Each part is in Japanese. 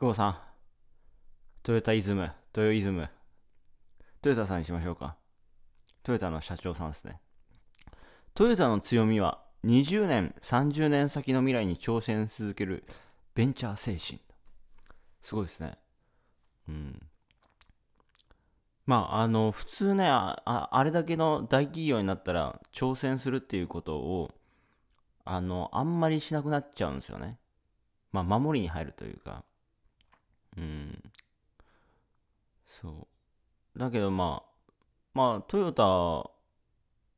久保さん、トヨタイズム、トヨイズム、トヨタさんにしましょうか。トヨタの社長さんですね。トヨタの強みは20年、30年先の未来に挑戦し続けるベンチャー精神。すごいですね。うん。まあ、あの、普通ねあ、あれだけの大企業になったら挑戦するっていうことを、あの、あんまりしなくなっちゃうんですよね。まあ、守りに入るというか。うんそうだけどまあまあトヨタ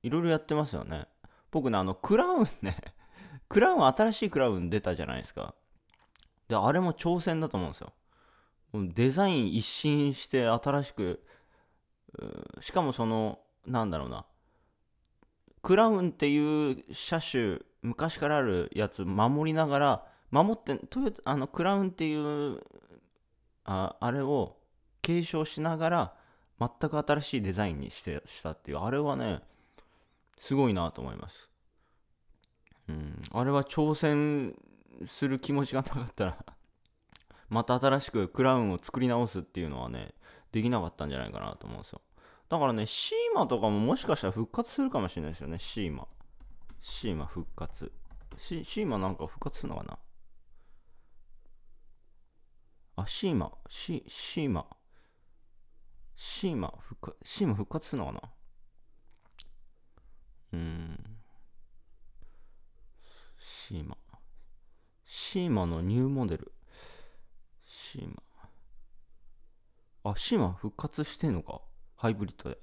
いろいろやってますよね僕ねあのクラウンね クラウン新しいクラウン出たじゃないですかであれも挑戦だと思うんですよデザイン一新して新しくしかもそのなんだろうなクラウンっていう車種昔からあるやつ守りながら守ってトヨタあのクラウンっていうああれを継承しながら全く新しいデザインにしてしたっていうあれはねすごいなと思います。うん、あれは挑戦する気持ちがなかったら また新しくクラウンを作り直すっていうのはねできなかったんじゃないかなと思うんですよだからねシーマとかももしかしたら復活するかもしれないですよねシーマシーマ復活シーマなんか復活するのかなあ、シーマ、シ、シーマ、シーマ、復活、シーマ復活するのかなうーん。シーマ。シーマのニューモデル。シーマ。あ、シーマ復活してんのかハイブリッドで。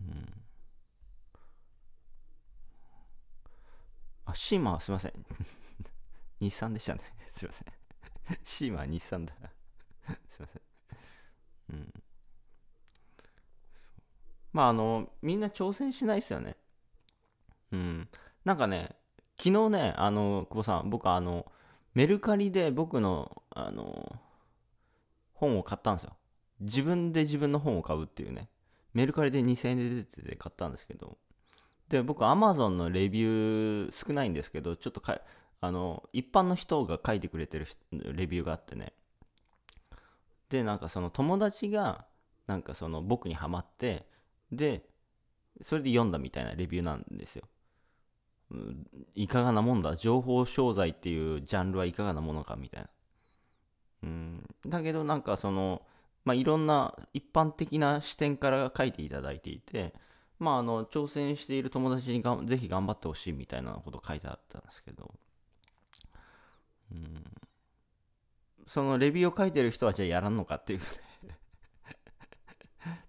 うん。あ、シーマすいません。日産でしたね。すいません。シーマは日産だ すいません。うん。まあ、あの、みんな挑戦しないですよね。うん。なんかね、昨日ね、あの、久保さん、僕、あの、メルカリで僕の、あの、本を買ったんですよ。自分で自分の本を買うっていうね。メルカリで2000円で出てて買ったんですけど。で、僕、アマゾンのレビュー少ないんですけど、ちょっとかあの一般の人が書いてくれてるレビューがあってねでなんかその友達がなんかその僕にはまってでそれで読んだみたいなレビューなんですよいかがなもんだ情報商材っていうジャンルはいかがなものかみたいなうんだけどなんかそのまあいろんな一般的な視点から書いていただいていてまああの挑戦している友達にがぜひ頑張ってほしいみたいなこと書いてあったんですけどうんそのレビューを書いてる人はじゃあやらんのかっていう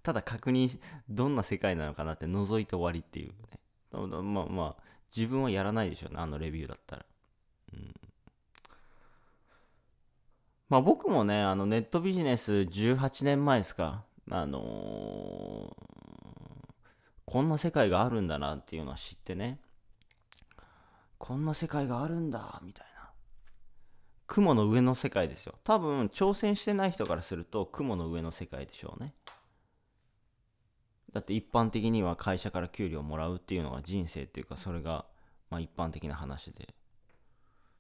ただ確認どんな世界なのかなって覗いて終わりっていうねまあまあ自分はやらないでしょうねあのレビューだったらうんまあ僕もねあのネットビジネス18年前ですかあのー、こんな世界があるんだなっていうのは知ってねこんな世界があるんだみたい雲の上の世界ですよ多分挑戦してない人からすると雲の上の世界でしょうねだって一般的には会社から給料もらうっていうのが人生っていうかそれがまあ一般的な話で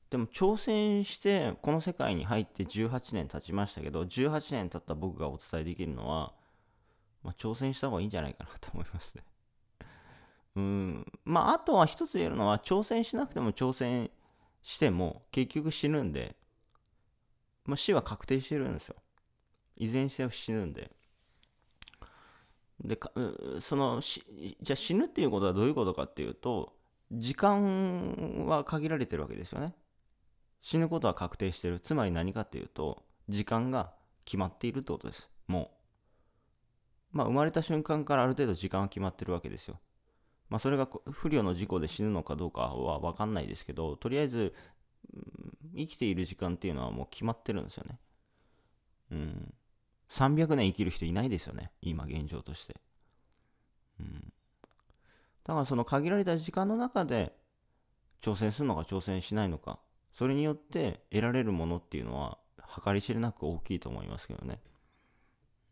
でも挑戦してこの世界に入って18年経ちましたけど18年経った僕がお伝えできるのは、まあ、挑戦した方がいいんじゃないかなと思いますねうんまああとは一つ言えるのは挑戦しなくても挑戦しても結局死ぬんで、まあ、死は確定してるんですよ。いずれにせよ死ぬんで。でそのじゃあ死ぬっていうことはどういうことかっていうと時間は限られてるわけですよね死ぬことは確定してるつまり何かっていうと時間が決まっているってことですもうまあ生まれた瞬間からある程度時間は決まってるわけですよまあ、それが不慮の事故で死ぬのかどうかは分かんないですけど、とりあえず、生きている時間っていうのはもう決まってるんですよね。うん。300年生きる人いないですよね。今、現状として。うん。だからその限られた時間の中で、挑戦するのか挑戦しないのか、それによって得られるものっていうのは、計り知れなく大きいと思いますけどね。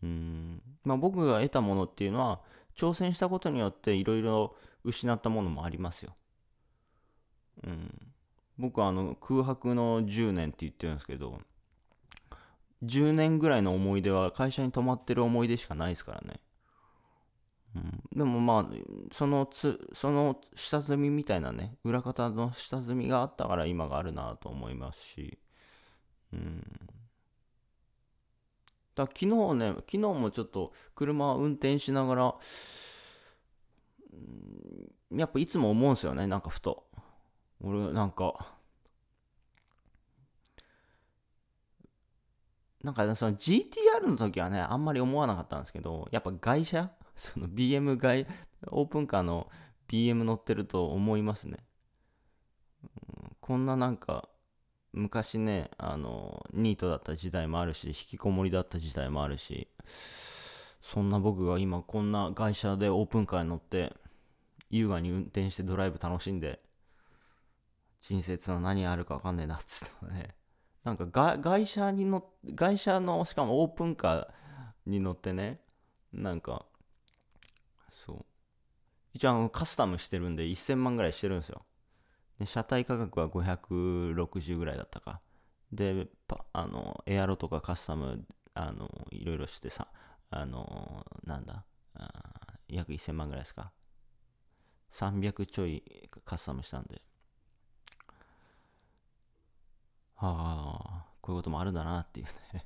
うん。まあ僕が得たものっていうのは、挑戦したことによっていろいろ失ったものもありますよ。うん、僕はあの空白の10年って言ってるんですけど10年ぐらいの思い出は会社に泊まってる思い出しかないですからね。うん、でもまあそのつその下積みみたいなね裏方の下積みがあったから今があるなと思いますし、うん、だ昨日ね、昨日もちょっと車を運転しながら、やっぱいつも思うんですよね、なんかふと。俺、なんか、なんかその GTR の時はね、あんまり思わなかったんですけど、やっぱ外車 その BM 外、オープンカーの BM 乗ってると思いますね。うん、こんななんか、昔ねあのニートだった時代もあるし引きこもりだった時代もあるしそんな僕が今こんな会社でオープンカーに乗って優雅に運転してドライブ楽しんで人生つの何あるか分かんねえなっつったねなんか会社に乗会社のしかもオープンカーに乗ってねなんかそう一応カスタムしてるんで1000万ぐらいしてるんですよで車体価格は560ぐらいだったかであのエアロとかカスタムあのいろいろしてさあのなんだ約1000万ぐらいですか300ちょいカスタムしたんではあこういうこともあるんだなっていうね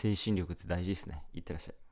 精神力って大事ですね。いってらっしゃい。